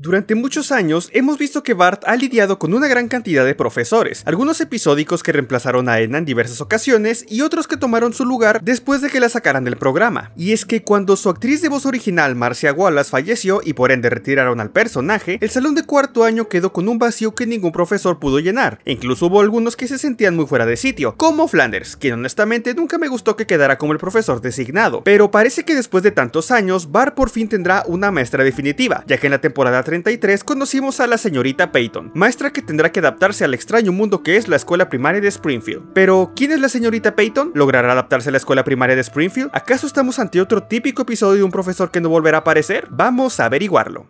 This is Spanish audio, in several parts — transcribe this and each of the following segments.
Durante muchos años hemos visto que Bart ha lidiado con una gran cantidad de profesores, algunos episódicos que reemplazaron a Ena en diversas ocasiones y otros que tomaron su lugar después de que la sacaran del programa. Y es que cuando su actriz de voz original Marcia Wallace falleció y por ende retiraron al personaje, el salón de cuarto año quedó con un vacío que ningún profesor pudo llenar, incluso hubo algunos que se sentían muy fuera de sitio, como Flanders, quien honestamente nunca me gustó que quedara como el profesor designado, pero parece que después de tantos años Bart por fin tendrá una maestra definitiva, ya que en la temporada 33 conocimos a la señorita Peyton, maestra que tendrá que adaptarse al extraño mundo que es la escuela primaria de Springfield. Pero, ¿quién es la señorita Peyton? ¿Logrará adaptarse a la escuela primaria de Springfield? ¿Acaso estamos ante otro típico episodio de un profesor que no volverá a aparecer? Vamos a averiguarlo.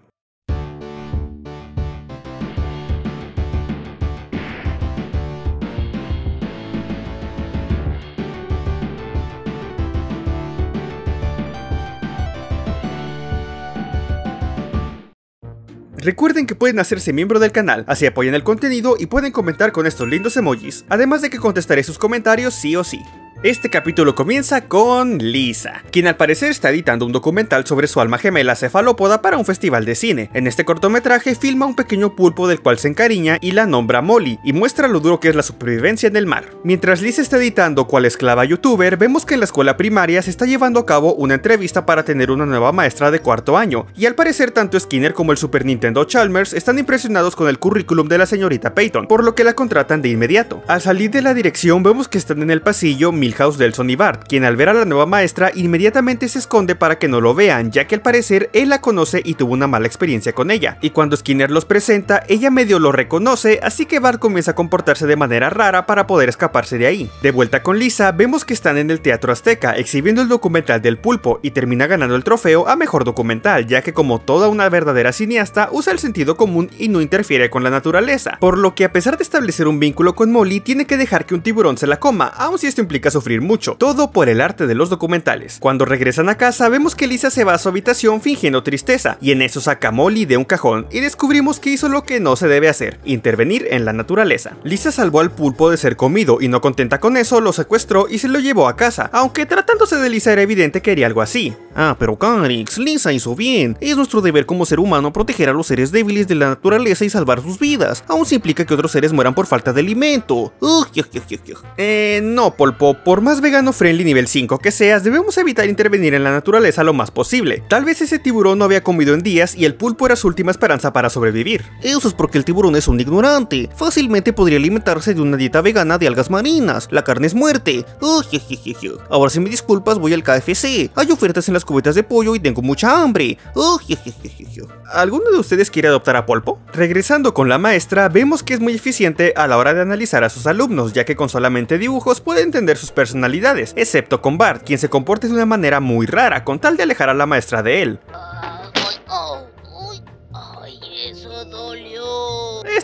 Recuerden que pueden hacerse miembro del canal, así apoyan el contenido y pueden comentar con estos lindos emojis, además de que contestaré sus comentarios sí o sí. Este capítulo comienza con Lisa, quien al parecer está editando un documental sobre su alma gemela cefalópoda para un festival de cine. En este cortometraje filma un pequeño pulpo del cual se encariña y la nombra Molly, y muestra lo duro que es la supervivencia en el mar. Mientras Lisa está editando cual esclava youtuber, vemos que en la escuela primaria se está llevando a cabo una entrevista para tener una nueva maestra de cuarto año, y al parecer tanto Skinner como el Super Nintendo Chalmers están impresionados con el currículum de la señorita Peyton, por lo que la contratan de inmediato. Al salir de la dirección vemos que están en el pasillo House del y Bart, quien al ver a la nueva maestra inmediatamente se esconde para que no lo vean, ya que al parecer él la conoce y tuvo una mala experiencia con ella. Y cuando Skinner los presenta, ella medio lo reconoce, así que Bart comienza a comportarse de manera rara para poder escaparse de ahí. De vuelta con Lisa, vemos que están en el Teatro Azteca, exhibiendo el documental del pulpo y termina ganando el trofeo a mejor documental, ya que como toda una verdadera cineasta, usa el sentido común y no interfiere con la naturaleza. Por lo que a pesar de establecer un vínculo con Molly, tiene que dejar que un tiburón se la coma, aun si esto implica su mucho, todo por el arte de los documentales. Cuando regresan a casa vemos que Lisa se va a su habitación fingiendo tristeza y en eso saca Molly de un cajón y descubrimos que hizo lo que no se debe hacer, intervenir en la naturaleza. Lisa salvó al pulpo de ser comido y no contenta con eso lo secuestró y se lo llevó a casa, aunque tratándose de Lisa era evidente que haría algo así. Ah, pero Carix, Lisa hizo bien. Es nuestro deber como ser humano proteger a los seres débiles de la naturaleza y salvar sus vidas. Aún si implica que otros seres mueran por falta de alimento. Uh, eh, no, Polpo, por más vegano friendly nivel 5 que seas, debemos evitar intervenir en la naturaleza lo más posible. Tal vez ese tiburón no había comido en días y el pulpo era su última esperanza para sobrevivir. Eso es porque el tiburón es un ignorante. Fácilmente podría alimentarse de una dieta vegana de algas marinas. La carne es muerte. Ahora si me disculpas voy al KFC. Hay ofertas en las cubetas de pollo y tengo mucha hambre. ¿Alguno de ustedes quiere adoptar a pulpo? Regresando con la maestra, vemos que es muy eficiente a la hora de analizar a sus alumnos, ya que con solamente dibujos puede entender sus personalidades, excepto con Bart, quien se comporta de una manera muy rara con tal de alejar a la maestra de él. Ah,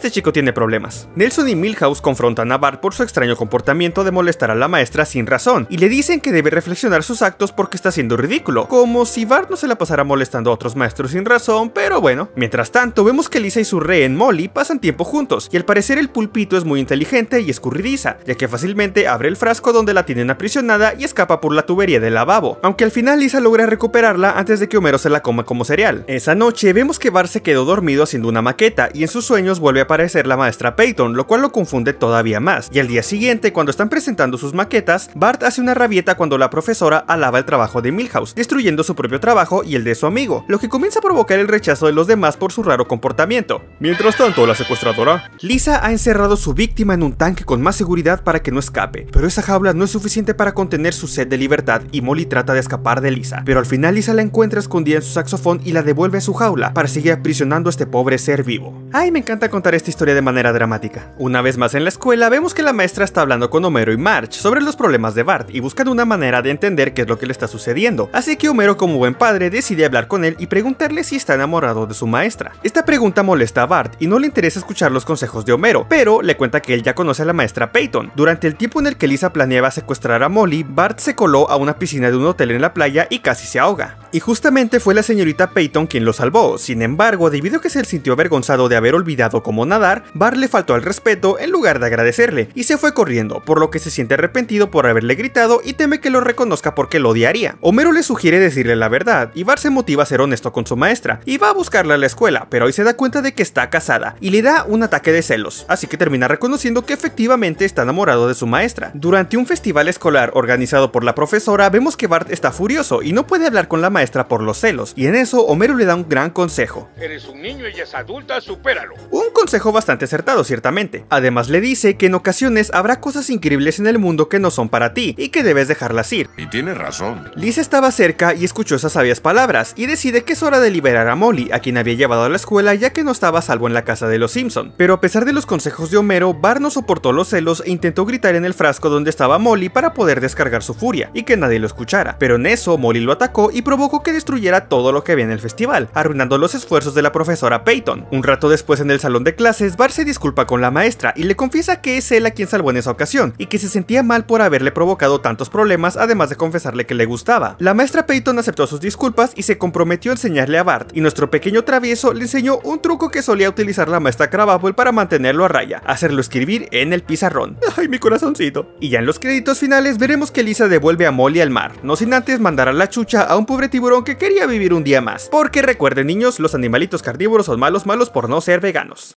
Este chico tiene problemas. Nelson y Milhouse confrontan a Bart por su extraño comportamiento de molestar a la maestra sin razón, y le dicen que debe reflexionar sus actos porque está siendo ridículo, como si Bart no se la pasara molestando a otros maestros sin razón, pero bueno. Mientras tanto, vemos que Lisa y su en Molly pasan tiempo juntos, y al parecer el pulpito es muy inteligente y escurridiza, ya que fácilmente abre el frasco donde la tienen aprisionada y escapa por la tubería del lavabo, aunque al final Lisa logra recuperarla antes de que Homero se la coma como cereal. Esa noche vemos que Bart se quedó dormido haciendo una maqueta, y en sus sueños vuelve a ser la maestra Peyton, lo cual lo confunde todavía más, y al día siguiente, cuando están presentando sus maquetas, Bart hace una rabieta cuando la profesora alaba el trabajo de Milhouse, destruyendo su propio trabajo y el de su amigo, lo que comienza a provocar el rechazo de los demás por su raro comportamiento. Mientras tanto, la secuestradora... Lisa ha encerrado a su víctima en un tanque con más seguridad para que no escape, pero esa jaula no es suficiente para contener su sed de libertad y Molly trata de escapar de Lisa, pero al final Lisa la encuentra escondida en su saxofón y la devuelve a su jaula para seguir aprisionando a este pobre ser vivo. Ay, me encanta contar esta historia de manera dramática. Una vez más en la escuela, vemos que la maestra está hablando con Homero y March sobre los problemas de Bart y buscan una manera de entender qué es lo que le está sucediendo. Así que Homero, como buen padre, decide hablar con él y preguntarle si está enamorado de su maestra. Esta pregunta molesta a Bart y no le interesa escuchar los consejos de Homero, pero le cuenta que él ya conoce a la maestra Peyton. Durante el tiempo en el que Lisa planeaba secuestrar a Molly, Bart se coló a una piscina de un hotel en la playa y casi se ahoga. Y justamente fue la señorita Peyton quien lo salvó, sin embargo, debido a que se sintió avergonzado de haber olvidado cómo nadar, Bart le faltó al respeto en lugar de agradecerle y se fue corriendo, por lo que se siente arrepentido por haberle gritado y teme que lo reconozca porque lo odiaría. Homero le sugiere decirle la verdad y Bart se motiva a ser honesto con su maestra y va a buscarla a la escuela, pero hoy se da cuenta de que está casada y le da un ataque de celos, así que termina reconociendo que efectivamente está enamorado de su maestra. Durante un festival escolar organizado por la profesora, vemos que Bart está furioso y no puede hablar con la maestra por los celos, y en eso Homero le da un gran consejo. Eres un niño y es adulta, supéralo. Un consejo bastante acertado, ciertamente. Además le dice que en ocasiones habrá cosas increíbles en el mundo que no son para ti y que debes dejarlas ir. Y tiene razón. Liz estaba cerca y escuchó esas sabias palabras y decide que es hora de liberar a Molly, a quien había llevado a la escuela ya que no estaba salvo en la casa de los Simpson. Pero a pesar de los consejos de Homero, Bar no soportó los celos e intentó gritar en el frasco donde estaba Molly para poder descargar su furia y que nadie lo escuchara. Pero en eso Molly lo atacó y provocó que destruyera todo lo que había en el festival, arruinando los esfuerzos de la profesora Peyton. Un rato después en el salón de clase clases, Bart se disculpa con la maestra y le confiesa que es él a quien salvó en esa ocasión y que se sentía mal por haberle provocado tantos problemas además de confesarle que le gustaba. La maestra Peyton aceptó sus disculpas y se comprometió a enseñarle a Bart y nuestro pequeño travieso le enseñó un truco que solía utilizar la maestra Crabapple para mantenerlo a raya, hacerlo escribir en el pizarrón. ¡Ay, mi corazoncito! Y ya en los créditos finales veremos que Lisa devuelve a Molly al mar, no sin antes mandar a la chucha a un pobre tiburón que quería vivir un día más. Porque recuerden niños, los animalitos carnívoros son malos malos por no ser veganos.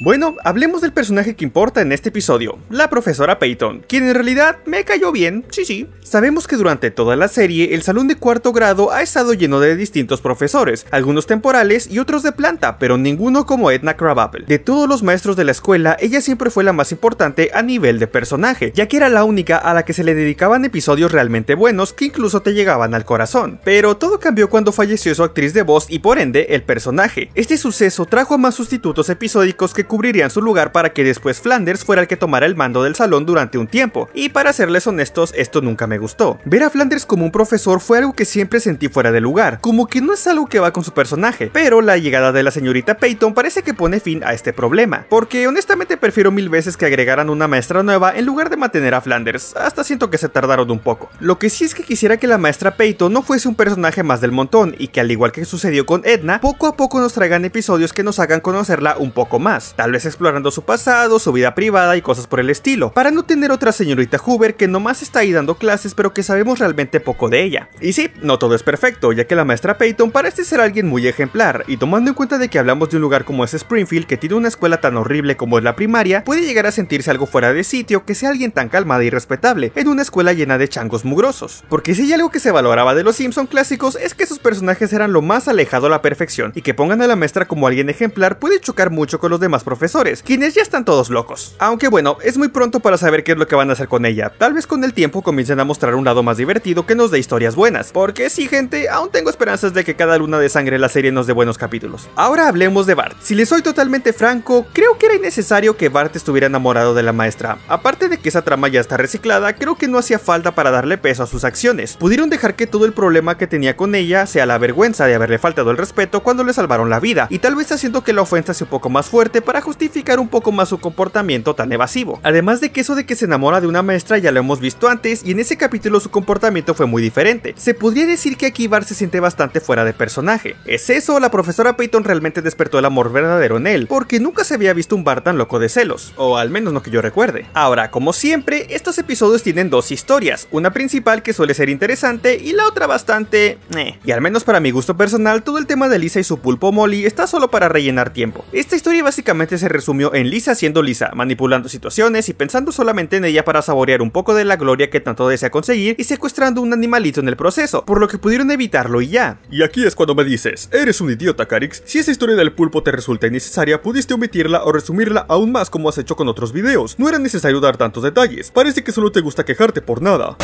Bueno, hablemos del personaje que importa en este episodio, la profesora Peyton, quien en realidad me cayó bien, sí sí. Sabemos que durante toda la serie el salón de cuarto grado ha estado lleno de distintos profesores, algunos temporales y otros de planta, pero ninguno como Edna Crabapple. De todos los maestros de la escuela, ella siempre fue la más importante a nivel de personaje, ya que era la única a la que se le dedicaban episodios realmente buenos que incluso te llegaban al corazón. Pero todo cambió cuando falleció su actriz de voz y por ende el personaje. Este suceso trajo a más sustitutos episódicos que cubrirían su lugar para que después Flanders fuera el que tomara el mando del salón durante un tiempo, y para serles honestos, esto nunca me gustó. Ver a Flanders como un profesor fue algo que siempre sentí fuera de lugar, como que no es algo que va con su personaje, pero la llegada de la señorita Peyton parece que pone fin a este problema, porque honestamente prefiero mil veces que agregaran una maestra nueva en lugar de mantener a Flanders, hasta siento que se tardaron un poco. Lo que sí es que quisiera que la maestra Peyton no fuese un personaje más del montón, y que al igual que sucedió con Edna, poco a poco nos traigan episodios que nos hagan conocerla un poco más tal vez explorando su pasado, su vida privada y cosas por el estilo, para no tener otra señorita Hoover que nomás está ahí dando clases pero que sabemos realmente poco de ella. Y sí, no todo es perfecto, ya que la maestra Peyton parece ser alguien muy ejemplar, y tomando en cuenta de que hablamos de un lugar como es Springfield, que tiene una escuela tan horrible como es la primaria, puede llegar a sentirse algo fuera de sitio que sea alguien tan calmada y respetable, en una escuela llena de changos mugrosos. Porque si hay algo que se valoraba de los Simpson clásicos es que sus personajes eran lo más alejado a la perfección, y que pongan a la maestra como alguien ejemplar puede chocar mucho con los demás profesores, quienes ya están todos locos. Aunque bueno, es muy pronto para saber qué es lo que van a hacer con ella. Tal vez con el tiempo comiencen a mostrar un lado más divertido que nos dé historias buenas. Porque sí, gente, aún tengo esperanzas de que cada luna de sangre la serie nos dé buenos capítulos. Ahora hablemos de Bart. Si les soy totalmente franco, creo que era innecesario que Bart estuviera enamorado de la maestra. Aparte de que esa trama ya está reciclada, creo que no hacía falta para darle peso a sus acciones. Pudieron dejar que todo el problema que tenía con ella sea la vergüenza de haberle faltado el respeto cuando le salvaron la vida, y tal vez haciendo que la ofensa sea un poco más fuerte para justificar un poco más su comportamiento tan evasivo. Además de que eso de que se enamora de una maestra ya lo hemos visto antes y en ese capítulo su comportamiento fue muy diferente. Se podría decir que aquí Bar se siente bastante fuera de personaje. ¿Es eso la profesora Peyton realmente despertó el amor verdadero en él? Porque nunca se había visto un BAR tan loco de celos, o al menos no que yo recuerde. Ahora, como siempre, estos episodios tienen dos historias, una principal que suele ser interesante y la otra bastante... Eh. Y al menos para mi gusto personal, todo el tema de Lisa y su pulpo Molly está solo para rellenar tiempo. Esta historia básicamente se resumió en Lisa siendo Lisa, manipulando situaciones y pensando solamente en ella para saborear un poco de la gloria que tanto desea conseguir y secuestrando un animalito en el proceso, por lo que pudieron evitarlo y ya. Y aquí es cuando me dices, eres un idiota Carix, si esa historia del pulpo te resulta innecesaria, pudiste omitirla o resumirla aún más como has hecho con otros videos, no era necesario dar tantos detalles, parece que solo te gusta quejarte por nada.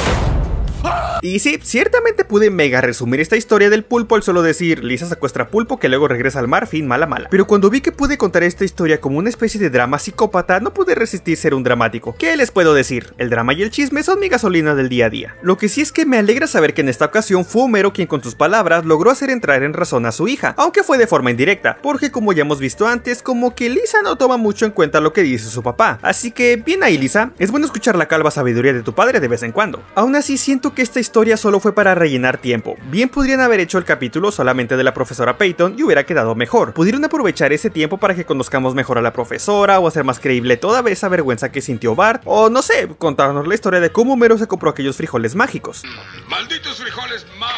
Y sí, ciertamente pude mega resumir esta historia del pulpo al solo decir, Lisa secuestra pulpo que luego regresa al mar, fin, mala mala. Pero cuando vi que pude contar esta historia como una especie de drama psicópata, no pude resistir ser un dramático. ¿Qué les puedo decir? El drama y el chisme son mi gasolina del día a día. Lo que sí es que me alegra saber que en esta ocasión fue Homero quien con sus palabras logró hacer entrar en razón a su hija, aunque fue de forma indirecta, porque como ya hemos visto antes, como que Lisa no toma mucho en cuenta lo que dice su papá. Así que bien ahí Lisa, es bueno escuchar la calva sabiduría de tu padre de vez en cuando. Aún así siento que esta historia solo fue para rellenar tiempo. Bien podrían haber hecho el capítulo solamente de la profesora Peyton y hubiera quedado mejor. Pudieron aprovechar ese tiempo para que conozcamos mejor a la profesora o hacer más creíble toda esa vergüenza que sintió Bart, o no sé, contarnos la historia de cómo Homero se compró aquellos frijoles mágicos. Mm, ¡Malditos frijoles mágicos!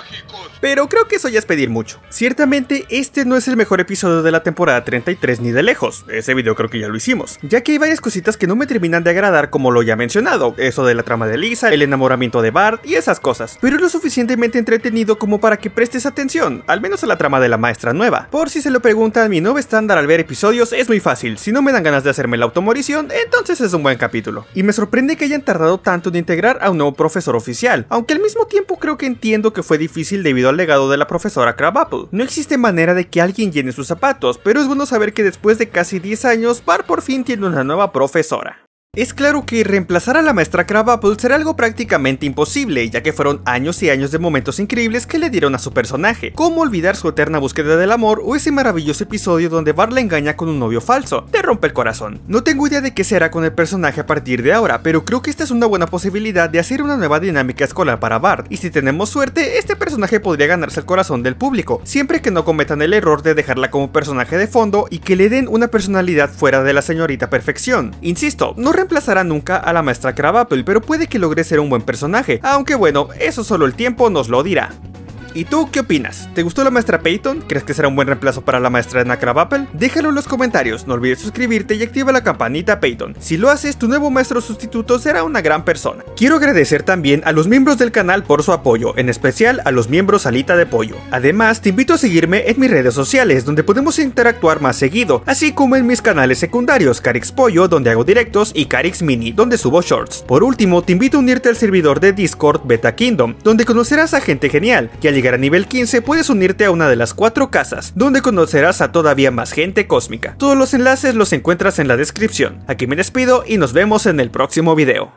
Pero creo que eso ya es pedir mucho. Ciertamente, este no es el mejor episodio de la temporada 33 ni de lejos, ese video creo que ya lo hicimos, ya que hay varias cositas que no me terminan de agradar como lo ya mencionado, eso de la trama de Lisa, el enamoramiento de Bart y esas cosas, pero es lo suficientemente entretenido como para que prestes atención, al menos a la trama de la maestra nueva. Por si se lo preguntan, mi nuevo estándar al ver episodios es muy fácil, si no me dan ganas de hacerme la automorición, entonces es un buen capítulo. Y me sorprende que hayan tardado tanto en integrar a un nuevo profesor oficial, aunque al mismo tiempo creo que entiendo que fue difícil debido al legado de la profesora Crabapple. No existe manera de que alguien llene sus zapatos, pero es bueno saber que después de casi 10 años, Bar por fin tiene una nueva profesora. Es claro que reemplazar a la maestra Crabapple será algo prácticamente imposible, ya que fueron años y años de momentos increíbles que le dieron a su personaje, como olvidar su eterna búsqueda del amor o ese maravilloso episodio donde Bart la engaña con un novio falso, te rompe el corazón. No tengo idea de qué será con el personaje a partir de ahora, pero creo que esta es una buena posibilidad de hacer una nueva dinámica escolar para Bart, y si tenemos suerte, este personaje podría ganarse el corazón del público, siempre que no cometan el error de dejarla como personaje de fondo y que le den una personalidad fuera de la señorita perfección. Insisto, no reemplazará nunca a la maestra Crabapple, pero puede que logre ser un buen personaje, aunque bueno, eso solo el tiempo nos lo dirá. ¿Y tú qué opinas? ¿Te gustó la maestra Peyton? ¿Crees que será un buen reemplazo para la maestra de Apple? Déjalo en los comentarios, no olvides suscribirte y activa la campanita Peyton. Si lo haces, tu nuevo maestro sustituto será una gran persona. Quiero agradecer también a los miembros del canal por su apoyo, en especial a los miembros Alita de Pollo. Además, te invito a seguirme en mis redes sociales, donde podemos interactuar más seguido, así como en mis canales secundarios, Carix Pollo, donde hago directos, y Carix Mini, donde subo shorts. Por último, te invito a unirte al servidor de Discord Beta Kingdom, donde conocerás a gente genial, que al llegar a nivel 15 puedes unirte a una de las cuatro casas, donde conocerás a todavía más gente cósmica. Todos los enlaces los encuentras en la descripción. Aquí me despido y nos vemos en el próximo video.